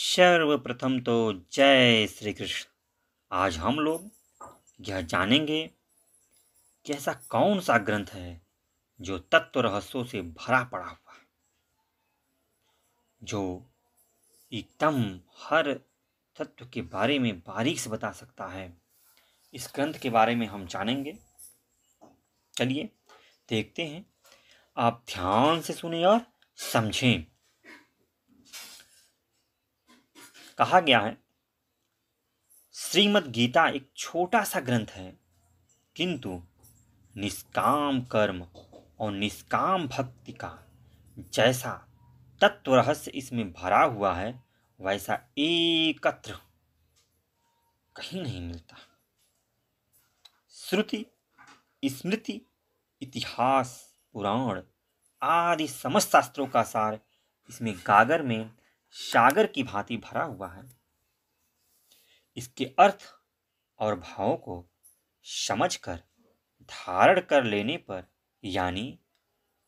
सर्वप्रथम तो जय श्री कृष्ण आज हम लोग यह जानेंगे कि ऐसा कौन सा ग्रंथ है जो तत्व रहस्यों से भरा पड़ा हुआ है जो एकदम हर तत्व के बारे में बारीक से बता सकता है इस ग्रंथ के बारे में हम जानेंगे चलिए देखते हैं आप ध्यान से सुने और समझें कहा गया है श्रीमद गीता एक छोटा सा ग्रंथ है किंतु निष्काम कर्म और निष्काम भक्ति का जैसा तत्व रहस्य इसमें भरा हुआ है वैसा एकत्र कहीं नहीं मिलता श्रुति स्मृति इतिहास पुराण आदि समस्त शास्त्रों का सार इसमें गागर में सागर की भांति भरा हुआ है इसके अर्थ और भावों को समझकर धारण कर लेने पर यानी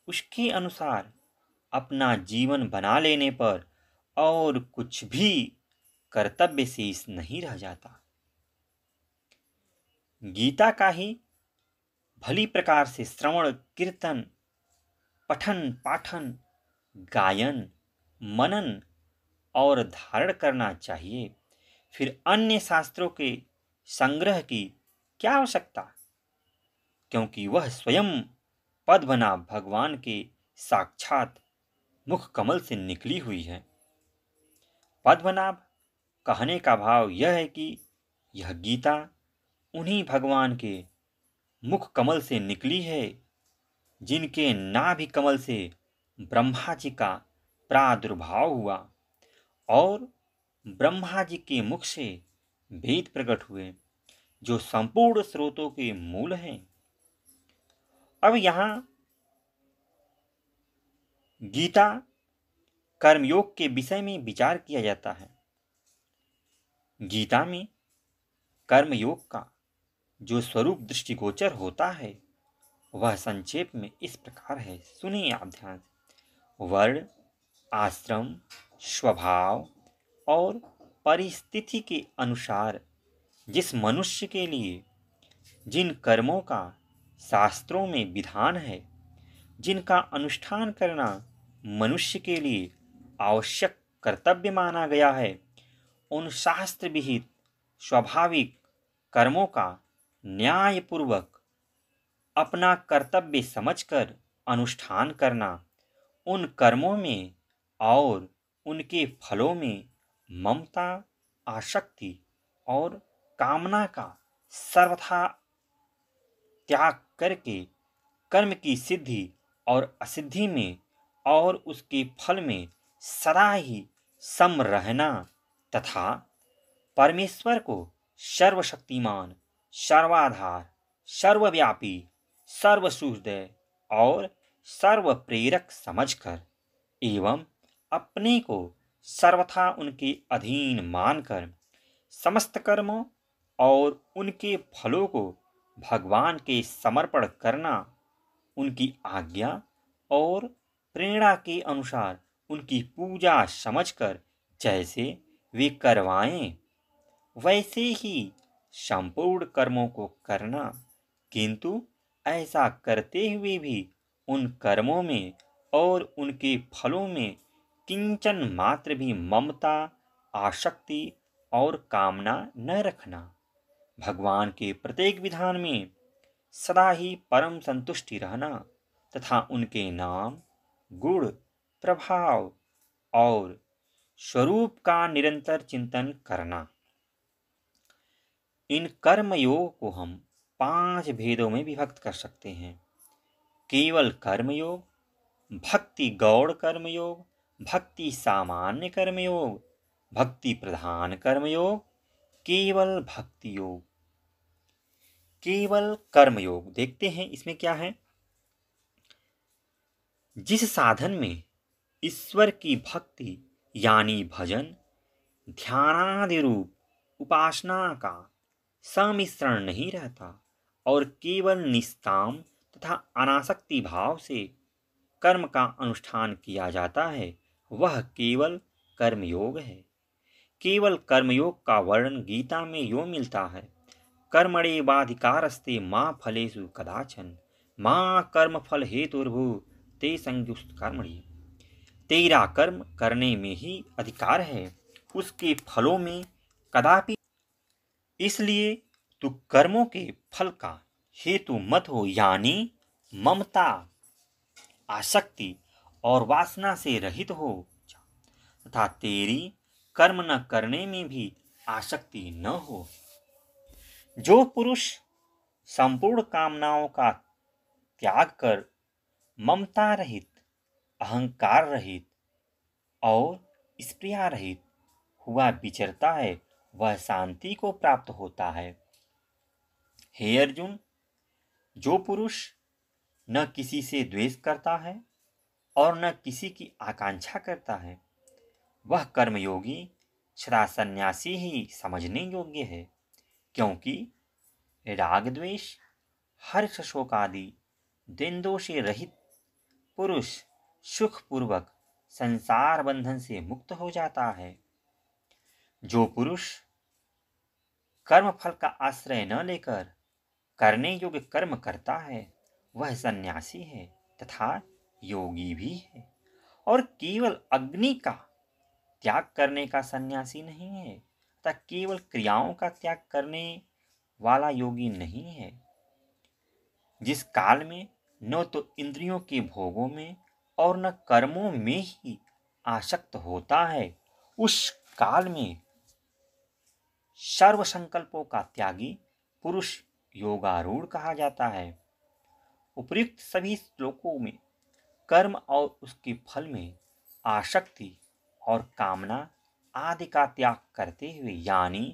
उसके अनुसार अपना जीवन बना लेने पर और कुछ भी कर्तव्य शेष नहीं रह जाता गीता का ही भली प्रकार से श्रवण कीर्तन पठन पाठन गायन मनन और धारण करना चाहिए फिर अन्य शास्त्रों के संग्रह की क्या आवश्यकता क्योंकि वह स्वयं पद बना भगवान के साक्षात मुख कमल से निकली हुई है पद्मनाभ कहने का भाव यह है कि यह गीता उन्हीं भगवान के मुख कमल से निकली है जिनके नाभि कमल से ब्रह्मा जी का प्रादुर्भाव हुआ और ब्रह्मा जी के मुख से भेद प्रकट हुए जो संपूर्ण स्रोतों के मूल हैं अब यहाँ गीता कर्मयोग के विषय में विचार किया जाता है गीता में कर्मयोग का जो स्वरूप दृष्टिगोचर होता है वह संक्षेप में इस प्रकार है सुनिए आप ध्यान वर्ण आश्रम स्वभाव और परिस्थिति के अनुसार जिस मनुष्य के लिए जिन कर्मों का शास्त्रों में विधान है जिनका अनुष्ठान करना मनुष्य के लिए आवश्यक कर्तव्य माना गया है उन शास्त्र विहित स्वाभाविक कर्मों का न्यायपूर्वक अपना कर्तव्य समझकर अनुष्ठान करना उन कर्मों में और उनके फलों में ममता आसक्ति और कामना का सर्वथा त्याग करके कर्म की सिद्धि और असिद्धि में और उसके फल में सदा ही सम रहना तथा परमेश्वर को सर्वशक्तिमान सर्वाधार सर्वव्यापी सर्वसूर्य और सर्वप्रेरक समझकर एवं अपने को सर्वथा उनके अधीन मानकर समस्त कर्मों और उनके फलों को भगवान के समर्पण करना उनकी आज्ञा और प्रेरणा के अनुसार उनकी पूजा समझकर जैसे वे करवाएं वैसे ही संपूर्ण कर्मों को करना किंतु ऐसा करते हुए भी उन कर्मों में और उनके फलों में किंचन मात्र भी ममता आसक्ति और कामना न रखना भगवान के प्रत्येक विधान में सदा ही परम संतुष्टि रहना तथा उनके नाम गुण प्रभाव और स्वरूप का निरंतर चिंतन करना इन कर्म योग को हम पांच भेदों में विभक्त कर सकते हैं केवल कर्मयोग भक्ति गौड़ कर्मयोग भक्ति सामान्य कर्मयोग भक्ति प्रधान कर्मयोग केवल भक्ति योग केवल कर्मयोग देखते हैं इसमें क्या है जिस साधन में ईश्वर की भक्ति यानी भजन ध्यानादि रूप उपासना का समिश्रण नहीं रहता और केवल निस्ताम तथा अनासक्ति भाव से कर्म का अनुष्ठान किया जाता है वह केवल कर्मयोग है केवल कर्मयोग का वर्णन गीता में यो मिलता है कर्मणे बाधिकारस्ते माँ फलेशु कदाचन माँ कर्म फल हेतुर्भु ते संयुक्त कर्मणी तेरा कर्म करने में ही अधिकार है उसके फलों में कदापि इसलिए तू कर्मों के फल का हेतु मत हो यानी ममता आसक्ति और वासना से रहित हो तथा तेरी कर्म न करने में भी आसक्ति न हो जो पुरुष संपूर्ण कामनाओं का त्याग कर ममता रहित अहंकार रहित और स्प्रिया रहित हुआ विचरता है वह शांति को प्राप्त होता है हे अर्जुन जो पुरुष न किसी से द्वेष करता है और न किसी की आकांक्षा करता है वह कर्मयोगी सदा संन्यासी ही समझने योग्य है क्योंकि राग द्वेष हर्ष शोक आदि द्वंद्वों से रहित पुरुष सुखपूर्वक संसार बंधन से मुक्त हो जाता है जो पुरुष कर्मफल का आश्रय न लेकर करने योग्य कर्म करता है वह सन्यासी है तथा योगी भी है और केवल अग्नि का त्याग करने का सन्यासी नहीं है तथा केवल क्रियाओं का त्याग करने वाला योगी नहीं है जिस काल में न तो इंद्रियों के भोगों में और न कर्मों में ही आसक्त होता है उस काल में सर्व संकल्पों का त्यागी पुरुष योगारूढ़ कहा जाता है उपयुक्त सभी श्लोकों में कर्म और उसके फल में आसक्ति और कामना आदि का त्याग करते हुए यानी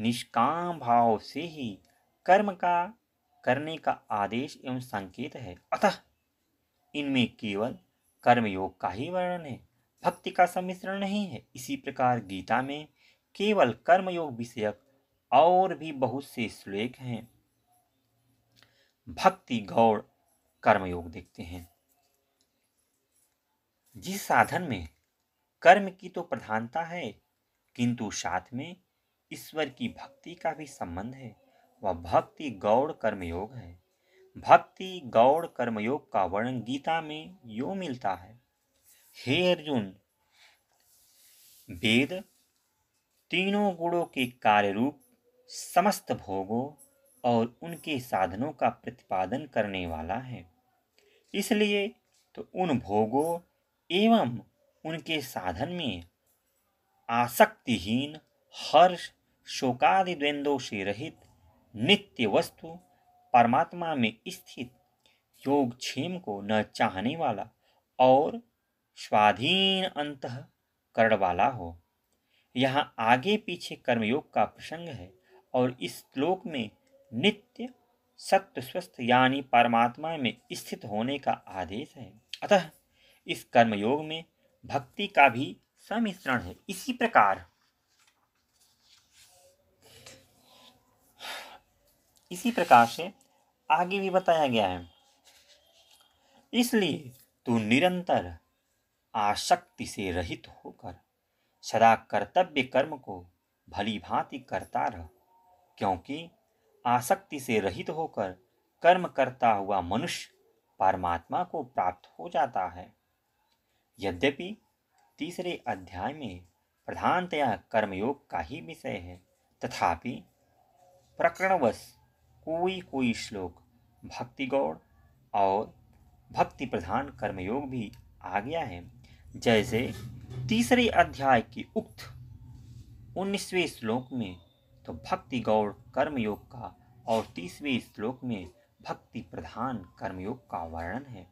निष्काम भाव से ही कर्म का करने का आदेश एवं संकेत है अतः इनमें केवल कर्मयोग का ही वर्णन है भक्ति का सम्मिश्रण नहीं है इसी प्रकार गीता में केवल कर्मयोग विषयक और भी बहुत से श्लोक हैं भक्ति गौड़ कर्मयोग देखते हैं जिस साधन में कर्म की तो प्रधानता है किंतु साथ में ईश्वर की भक्ति का भी संबंध है वह भक्ति गौड़ कर्मयोग है भक्ति गौड़ कर्मयोग का वर्णन गीता में यो मिलता है हे अर्जुन वेद तीनों गुणों के कार्य रूप समस्त भोगों और उनके साधनों का प्रतिपादन करने वाला है इसलिए तो उन भोगों एवं उनके साधन में आसक्तिहीन हर्ष शोकादि द्वंद्वों से रहित नित्य वस्तु परमात्मा में स्थित योग क्षेम को न चाहने वाला और स्वाधीन अंत करण वाला हो यहाँ आगे पीछे कर्मयोग का प्रसंग है और इस श्लोक में नित्य सत्य स्वस्थ यानी परमात्मा में स्थित होने का आदेश है अतः इस कर्मयोग में भक्ति का भी समिश्रण है इसी प्रकार इसी प्रकार से आगे भी बताया गया है इसलिए तू निरंतर आसक्ति से रहित होकर सदा कर्तव्य कर्म को भली भांति करता रह क्योंकि आसक्ति से रहित होकर कर्म करता हुआ मनुष्य परमात्मा को प्राप्त हो जाता है यद्यपि तीसरे अध्याय में प्रधानतया कर्मयोग का ही विषय है तथापि प्रकरणवश कोई कोई श्लोक भक्ति गौड़ और भक्ति प्रधान कर्मयोग भी आ गया है जैसे तीसरे अध्याय की उक्त उन्नीसवें श्लोक में तो भक्ति गौड़ कर्मयोग का और तीसवें श्लोक में भक्ति प्रधान कर्मयोग का वर्णन है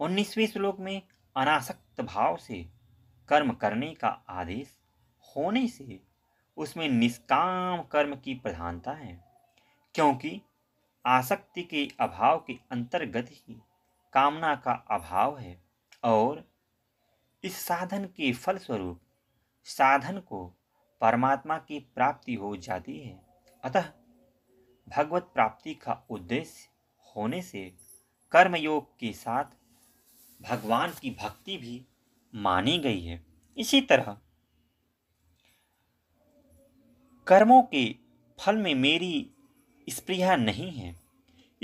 उन्नीसवें श्लोक में अनासक्त भाव से कर्म करने का आदेश होने से उसमें निष्काम कर्म की प्रधानता है क्योंकि आसक्ति के अभाव के अंतर्गत ही कामना का अभाव है और इस साधन के फलस्वरूप साधन को परमात्मा की प्राप्ति हो जाती है अतः भगवत प्राप्ति का उद्देश्य होने से कर्मयोग के साथ भगवान की भक्ति भी मानी गई है इसी तरह कर्मों के फल में मेरी स्प्रिया नहीं है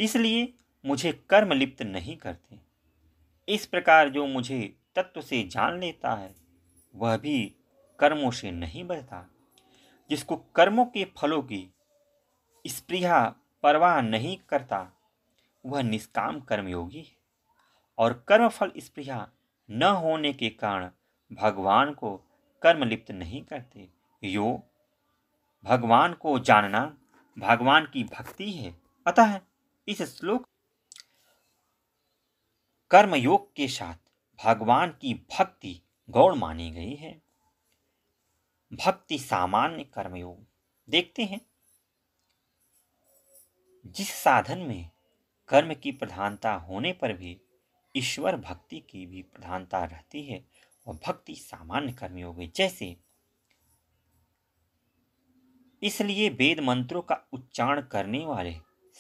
इसलिए मुझे कर्म लिप्त नहीं करते इस प्रकार जो मुझे तत्व से जान लेता है वह भी कर्मों से नहीं बढ़ता जिसको कर्मों के फलों की स्प्रिया परवाह नहीं करता वह निष्काम कर्मयोगी है और कर्मफल स्प्रिया न होने के कारण भगवान को कर्म लिप्त नहीं करते यो भगवान को जानना भगवान की भक्ति है अतः इस श्लोक कर्मयोग के साथ भगवान की भक्ति गौण मानी गई है भक्ति सामान्य कर्मयोग देखते हैं जिस साधन में कर्म की प्रधानता होने पर भी ईश्वर भक्ति की भी प्रधानता रहती है और भक्ति सामान्य कर्मियों हो जैसे इसलिए वेद मंत्रों का उच्चारण करने वाले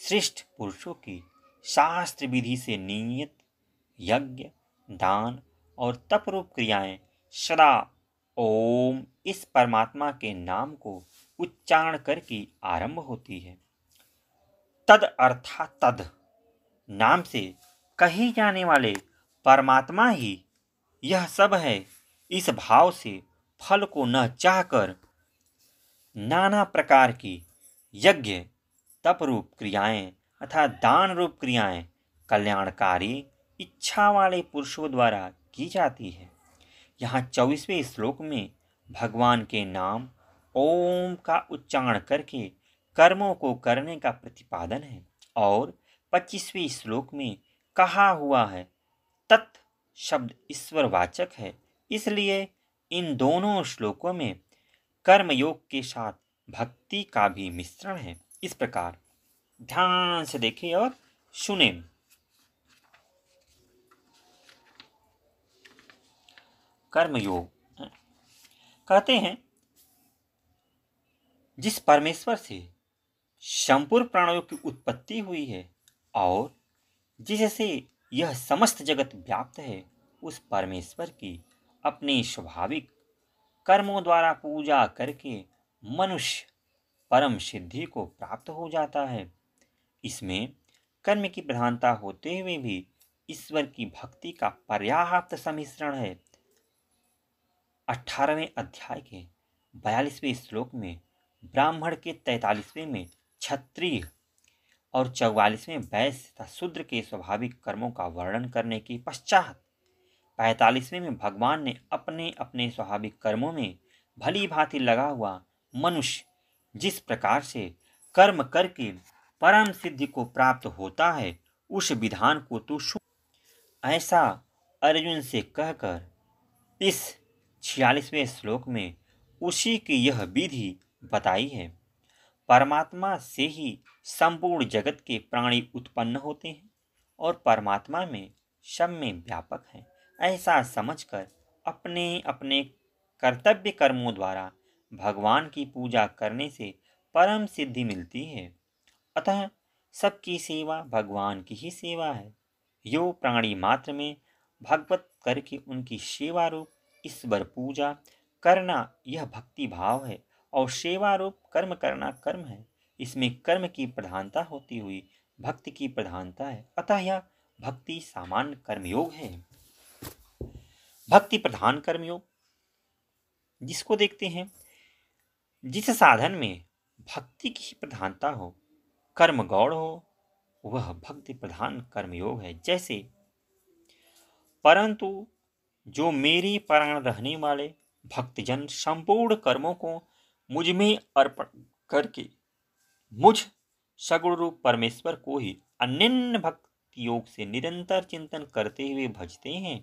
श्रेष्ठ पुरुषों की शास्त्र विधि से नियत यज्ञ दान और तप रूप क्रियाएं सदा ओम इस परमात्मा के नाम को उच्चारण करके आरंभ होती है तद अर्थात तद नाम से कहे जाने वाले परमात्मा ही यह सब है इस भाव से फल को न चाहकर नाना प्रकार की यज्ञ तप रूप क्रियाएं अथा दान रूप क्रियाएं कल्याणकारी इच्छा वाले पुरुषों द्वारा की जाती है यहाँ चौबीसवें श्लोक में भगवान के नाम ओम का उच्चारण करके कर्मों को करने का प्रतिपादन है और पच्चीसवें श्लोक में कहा हुआ है तत् शब्द ईश्वरवाचक है इसलिए इन दोनों श्लोकों में कर्मयोग के साथ भक्ति का भी मिश्रण है इस प्रकार ध्यान से देखें और सुने कर्मयोग हाँ। कहते हैं जिस परमेश्वर से संपूर्ण प्राणियों की उत्पत्ति हुई है और जिससे यह समस्त जगत व्याप्त है उस परमेश्वर की अपने स्वाभाविक कर्मों द्वारा पूजा करके मनुष्य परम सिद्धि को प्राप्त हो जाता है इसमें कर्म की प्रधानता होते हुए भी ईश्वर की भक्ति का पर्याप्त सम्मिश्रण है अठारहवें अध्याय के बयालीसवें श्लोक में ब्राह्मण के तैतालीसवें में क्षत्रिय और चौवालीसवें वैश्य तथा शूद्र के स्वाभाविक कर्मों का वर्णन करने के पश्चात पैंतालीसवें में भगवान ने अपने अपने स्वाभाविक कर्मों में भली भांति लगा हुआ मनुष्य जिस प्रकार से कर्म करके परम सिद्धि को प्राप्त होता है उस विधान को तू तो ऐसा अर्जुन से कहकर इस छियालीसवें श्लोक में उसी की यह विधि बताई है परमात्मा से ही संपूर्ण जगत के प्राणी उत्पन्न होते हैं और परमात्मा में सब में व्यापक हैं ऐसा समझकर अपने अपने कर्तव्य कर्मों द्वारा भगवान की पूजा करने से परम सिद्धि मिलती है अतः सबकी सेवा भगवान की ही सेवा है यो प्राणी मात्र में भगवत करके उनकी सेवा रूप ईश्वर पूजा करना यह भक्ति भाव है और रूप कर्म करना कर्म है इसमें कर्म की प्रधानता होती हुई भक्ति की प्रधानता है अतः यह भक्ति सामान्य कर्मयोग है भक्ति प्रधान कर्मयोग जिसको देखते हैं जिस साधन में भक्ति की प्रधानता हो कर्म गौड़ हो वह भक्ति प्रधान कर्मयोग है जैसे परंतु जो मेरे प्राण रहने वाले भक्तजन संपूर्ण कर्मों को मुझ में अर्पण करके मुझ सगुण रूप परमेश्वर को ही अनन्य भक्ति योग से निरंतर चिंतन करते हुए भजते हैं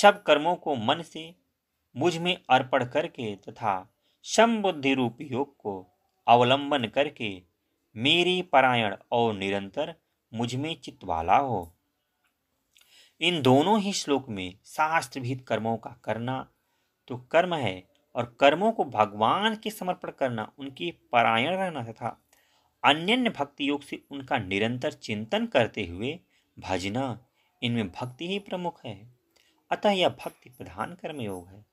सब कर्मों को मन से मुझ में अर्पण करके तथा समबुद्धि रूप योग को अवलंबन करके मेरी परायण और निरंतर मुझ में चित्त वाला हो इन दोनों ही श्लोक में शास्त्रभित कर्मों का करना तो कर्म है और कर्मों को भगवान के समर्पण करना उनकी परायण रहना तथा अन्य भक्ति योग से उनका निरंतर चिंतन करते हुए भजना इनमें भक्ति ही प्रमुख है अतः यह भक्ति प्रधान कर्मयोग है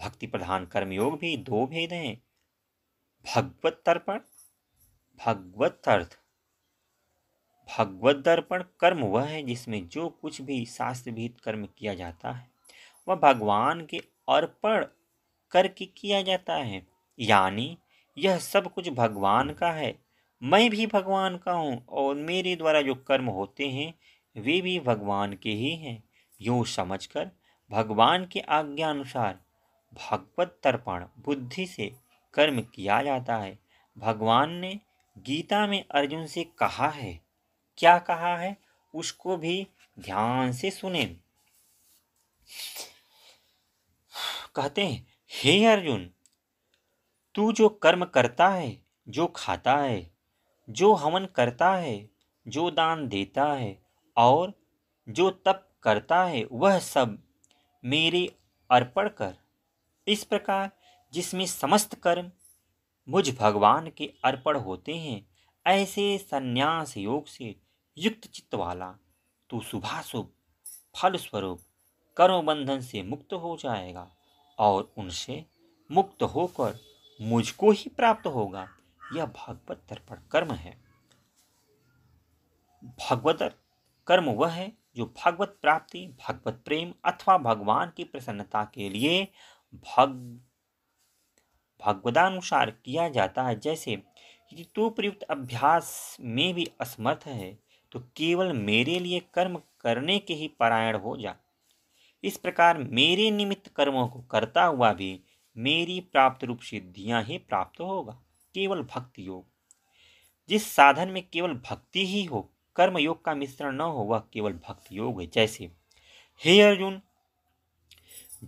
भक्ति प्रधान कर्मयोग भी दो भेद हैं भगवत तर्पण भगवत अर्थ भगवत दर्पण कर्म वह है जिसमें जो कुछ भी शास्त्र भीत कर्म किया जाता है वह भगवान के अर्पण करके किया जाता है यानी यह सब कुछ भगवान का है मैं भी भगवान का हूँ और मेरे द्वारा जो कर्म होते हैं वे भी भगवान के ही हैं यूँ समझकर भगवान के आज्ञा अनुसार भगवत तर्पण बुद्धि से कर्म किया जाता है भगवान ने गीता में अर्जुन से कहा है क्या कहा है उसको भी ध्यान से सुने कहते हैं हे अर्जुन तू जो कर्म करता है जो खाता है जो हवन करता है जो दान देता है और जो तप करता है वह सब मेरे अर्पण कर इस प्रकार जिसमें समस्त कर्म मुझ भगवान के अर्पण होते हैं ऐसे संन्यास योग से युक्त चित्त वाला तू शुभाशुभ फलस्वरूप कर्मबंधन से मुक्त हो जाएगा और उनसे मुक्त होकर मुझको ही प्राप्त होगा यह भागवत तर्पण कर्म है भगवत कर्म वह है जो भागवत प्राप्ति भागवत प्रेम अथवा भगवान की प्रसन्नता के लिए भग भगवदानुसार किया जाता है जैसे यदि तो प्रयुक्त अभ्यास में भी असमर्थ है तो केवल मेरे लिए कर्म करने के ही पारायण हो जा इस प्रकार मेरे निमित्त कर्मों को करता हुआ भी मेरी प्राप्त रूप सिद्धियाँ ही प्राप्त होगा केवल भक्ति योग जिस साधन में केवल भक्ति ही हो कर्म योग का मिश्रण न हो वह केवल भक्ति योग है जैसे हे अर्जुन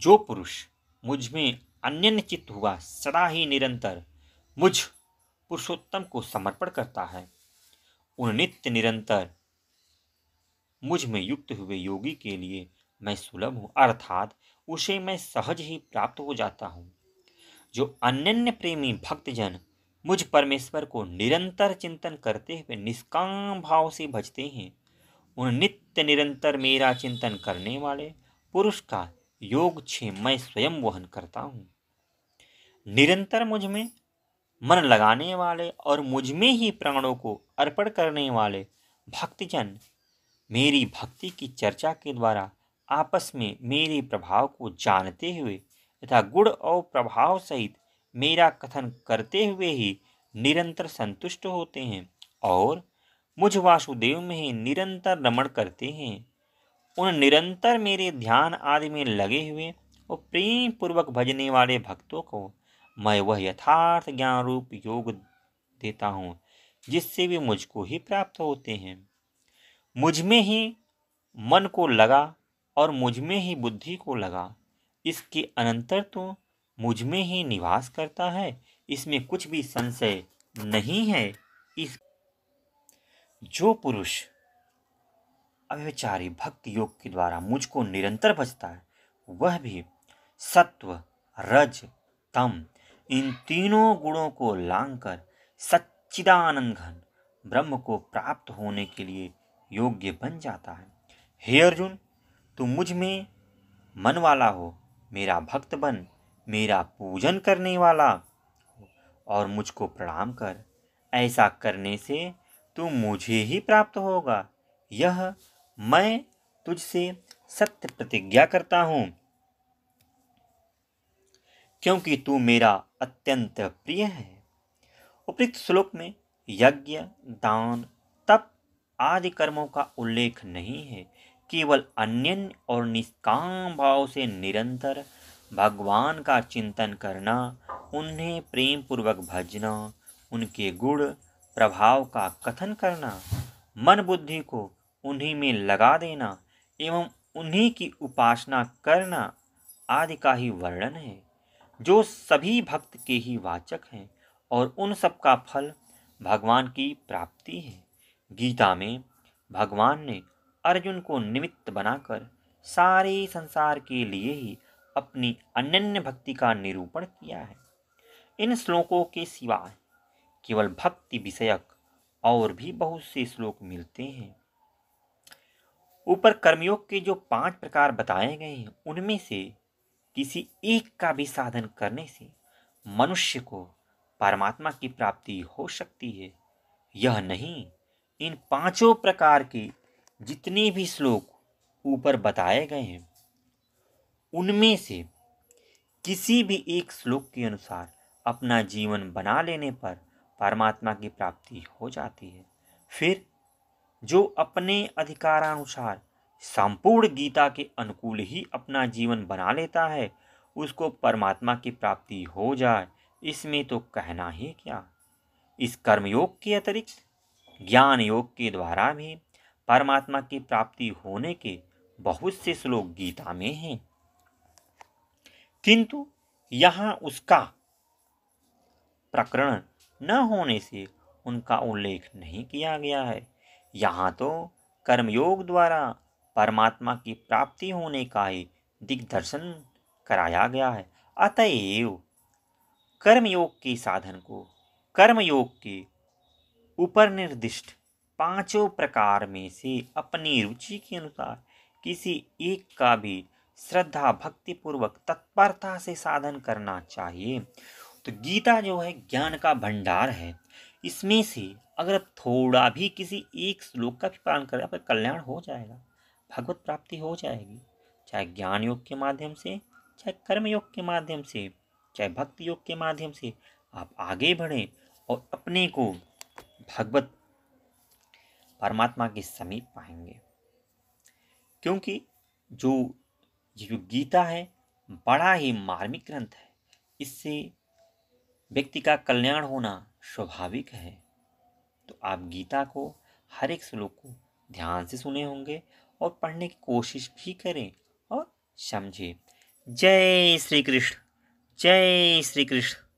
जो पुरुष मुझ में अन्य चित्त हुआ सदा ही निरंतर मुझ पुरुषोत्तम को समर्पण करता है उन नित्य निरंतर मुझ में युक्त हुए योगी के लिए मैं सुलभ हूँ अर्थात उसे मैं सहज ही प्राप्त हो जाता हूँ जो अनन्य प्रेमी भक्तजन मुझ परमेश्वर को निरंतर चिंतन करते हुए निष्काम भाव से भजते हैं उन नित्य निरंतर मेरा चिंतन करने वाले पुरुष का योग क्षेम मैं स्वयं वहन करता हूँ निरंतर मुझ में मन लगाने वाले और मुझ में ही प्राणों को अर्पण करने वाले भक्तजन मेरी भक्ति की चर्चा के द्वारा आपस में मेरे प्रभाव को जानते हुए तथा गुण और प्रभाव सहित मेरा कथन करते हुए ही निरंतर संतुष्ट होते हैं और मुझ वासुदेव में ही निरंतर रमण करते हैं उन निरंतर मेरे ध्यान आदि में लगे हुए और प्रेम पूर्वक भजने वाले भक्तों को मैं वह यथार्थ ज्ञान रूप योग देता हूँ जिससे वे मुझको ही प्राप्त होते हैं मुझ में ही मन को लगा और मुझ में ही बुद्धि को लगा इसके अनंतर तो मुझ में ही निवास करता है इसमें कुछ भी संशय नहीं है इस जो पुरुष अव्यचारी भक्त योग के द्वारा मुझको निरंतर बचता है वह भी सत्व रज तम इन तीनों गुणों को लांग कर सच्चिदानंद घन ब्रह्म को प्राप्त होने के लिए योग्य बन जाता है हे अर्जुन तू मुझ में मन वाला हो मेरा भक्त बन मेरा पूजन करने वाला और मुझको प्रणाम कर ऐसा करने से तू मुझे ही प्राप्त होगा यह मैं तुझसे सत्य प्रतिज्ञा करता हूँ क्योंकि तू मेरा अत्यंत प्रिय है उपयुक्त श्लोक में यज्ञ दान तप आदि कर्मों का उल्लेख नहीं है केवल अन्य और निष्काम भाव से निरंतर भगवान का चिंतन करना उन्हें प्रेम पूर्वक भजना उनके गुण प्रभाव का कथन करना मन बुद्धि को उन्हीं में लगा देना एवं उन्हीं की उपासना करना आदि का ही वर्णन है जो सभी भक्त के ही वाचक हैं और उन सब का फल भगवान की प्राप्ति है गीता में भगवान ने अर्जुन को निमित्त बनाकर सारे संसार के लिए ही अपनी अनन्य भक्ति का निरूपण किया है इन श्लोकों के सिवाय केवल भक्ति विषयक और भी बहुत से श्लोक मिलते हैं ऊपर कर्मयोग के जो पांच प्रकार बताए गए हैं उनमें से किसी एक का भी साधन करने से मनुष्य को परमात्मा की प्राप्ति हो सकती है यह नहीं इन पांचों प्रकार के जितने भी श्लोक ऊपर बताए गए हैं उनमें से किसी भी एक श्लोक के अनुसार अपना जीवन बना लेने पर परमात्मा की प्राप्ति हो जाती है फिर जो अपने अधिकारानुसार संपूर्ण गीता के अनुकूल ही अपना जीवन बना लेता है उसको परमात्मा की प्राप्ति हो जाए इसमें तो कहना ही क्या इस कर्मयोग के अतिरिक्त ज्ञान योग के द्वारा भी परमात्मा की प्राप्ति होने के बहुत से श्लोक गीता में हैं किंतु यहाँ उसका प्रकरण न होने से उनका उल्लेख नहीं किया गया है यहाँ तो कर्मयोग द्वारा परमात्मा की प्राप्ति होने का ही दिग्दर्शन कराया गया है अतएव कर्मयोग के साधन को कर्मयोग के ऊपर निर्दिष्ट पांचों प्रकार में से अपनी रुचि के अनुसार किसी एक का भी श्रद्धा भक्ति पूर्वक तत्परता से साधन करना चाहिए तो गीता जो है ज्ञान का भंडार है इसमें से अगर थोड़ा भी किसी एक श्लोक का भी पालन करें आपका कल्याण हो जाएगा भगवत प्राप्ति हो जाएगी चाहे ज्ञान योग के माध्यम से चाहे कर्म योग के माध्यम से चाहे भक्ति योग के माध्यम से आप आगे बढ़ें और अपने को भगवत परमात्मा के समीप पाएंगे क्योंकि जो जो गीता है बड़ा ही मार्मिक ग्रंथ है इससे व्यक्ति का कल्याण होना स्वाभाविक है तो आप गीता को हर एक श्लोक को ध्यान से सुने होंगे और पढ़ने की कोशिश भी करें और समझें जय श्री कृष्ण जय श्री कृष्ण